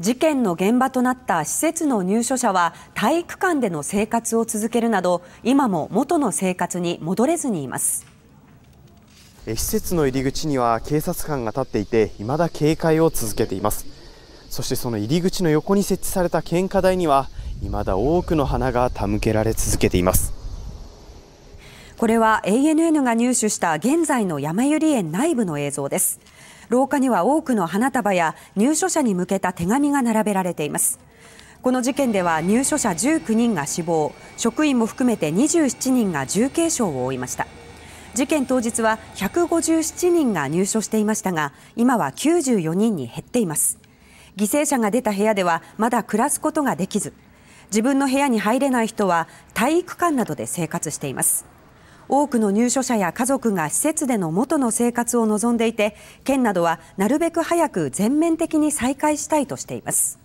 事件の現場となった施設の入所者は体育館での生活を続けるなど今も元の生活に戻れずにいます施設の入り口には警察官が立っていて未だ警戒を続けていますそしてその入り口の横に設置された献花台には未だ多くの花が手向けられ続けていますこれは ANN が入手した現在の山百合園内部の映像です廊下には多くの花束や入所者に向けた手紙が並べられていますこの事件では入所者19人が死亡職員も含めて27人が重軽傷を負いました事件当日は157人が入所していましたが今は94人に減っています犠牲者が出た部屋ではまだ暮らすことができず自分の部屋に入れない人は体育館などで生活しています多くの入所者や家族が施設での元の生活を望んでいて県などはなるべく早く全面的に再開したいとしています。